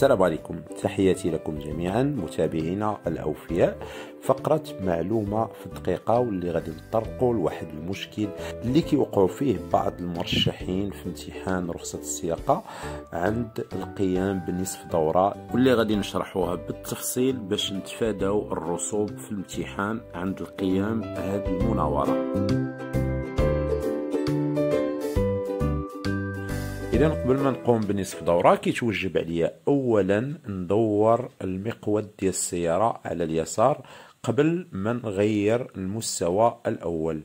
السلام عليكم تحياتي لكم جميعا متابعينا الاوفياء فقرة معلومة في الدقيقة واللي غادي نطرقوا لواحد المشكل اللي كيوقعوا فيه بعض المرشحين في امتحان رخصة السياقة عند القيام بنصف دورة واللي غادي نشرحوها بالتفصيل باش نتفاداو الرسوب في الامتحان عند القيام هذه المناورة اذا قبل ما نقوم بنصف دوره كيتوجب عليا اولا ندور المقود ديال السياره على اليسار قبل ما نغير المستوى الاول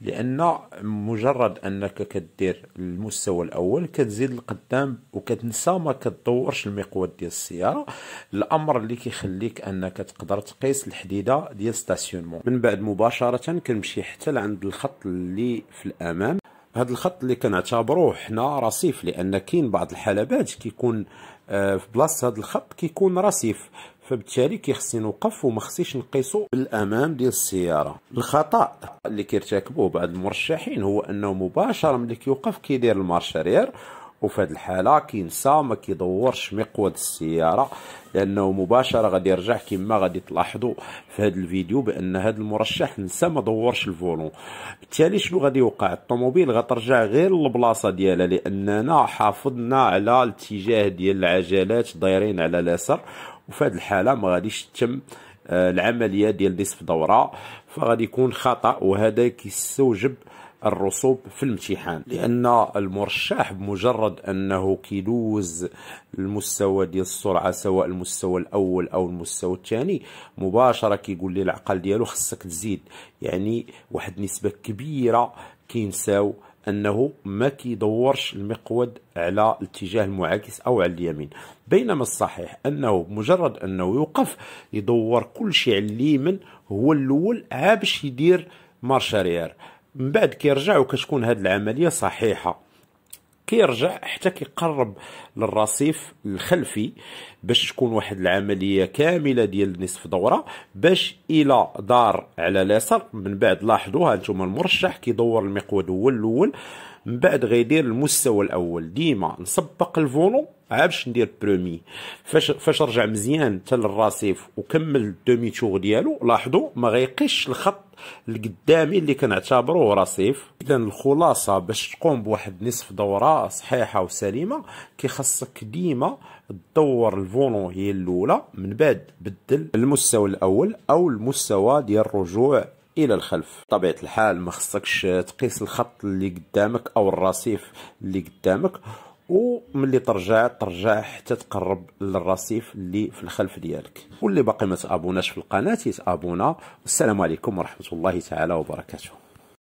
لان مجرد انك كدير المستوى الاول كتزيد القدام وكتنسى ما كتدورش المقود ديال السياره الامر اللي كيخليك انك تقدر تقيس الحديده ديال ستاسيونمون من بعد مباشره كنمشي حتى لعند الخط اللي في الامام هذا الخط اللي كنعتبروه حنا رصيف لان كاين بعض الحلبات كيكون آه، في بلاصه هذا الخط كيكون رصيف فبالتالي كيخصني نوقف وما خصنيش نقيسو بالامام ديال السياره الخطا اللي كيرتكبوه بعض المرشحين هو انه مباشره ملي كيوقف كيدير المارشارير وفي هذه الحاله كينسى ما كيدورش مقود السياره لانه مباشره غادي يرجع كما غادي تلاحظوا في هذا الفيديو بان هذا المرشح نسى ما دورش الفولون بالتالي شنو غادي يوقع الطوموبيل غترجع غير للبلاصه ديالها لاننا حافظنا على الاتجاه ديال العجلات دايرين على اليسار وفي هذه الحاله ما غاديش تتم آه، العمليه ديال نصف دوره فغادي يكون خطا وهذا كيستوجب الرسوب في الامتحان لان المرشح بمجرد انه كيدوز المستوى ديال السرعه سواء المستوى الاول او المستوى الثاني مباشره كيقول لي العقل ديالو خصك تزيد يعني واحد نسبه كبيره كينساو انه ما كيدورش المقود على الاتجاه المعاكس او على اليمين بينما الصحيح انه بمجرد انه يوقف يدور كل شيء على اليمين هو الاول عا باش يدير مارشاريير من بعد كيرجع وكتكون هذه العمليه صحيحه كيرجع حتى كيقرب للرصيف الخلفي باش تكون واحد العمليه كامله ديال نصف دوره باش الى دار على اليسار من بعد ها انتم المرشح كيدور المقود هو الاول من بعد غيدير المستوى الاول ديما نسبق الفولون عاد باش ندير برومي فاش فاش رجع مزيان حتى للرصيف وكمل دومي تور ديالو لاحظوا ما غيقيش الخط القدامي اللي كنعتبروه رصيف اذا الخلاصه باش تقوم بواحد نصف دوره صحيحه وسليمه كيخصك ديما دور الفونو هي الاولى من بعد بدل المستوى الاول او المستوى ديال الرجوع الى الخلف طبيعه الحال ما خصكش تقيس الخط اللي قدامك او الرصيف اللي قدامك وملي ترجع ترجع حتى تقرب للرصيف اللي في الخلف ديالك واللي باقي ما تابوناش في القناه يتابونا والسلام عليكم ورحمه الله تعالى وبركاته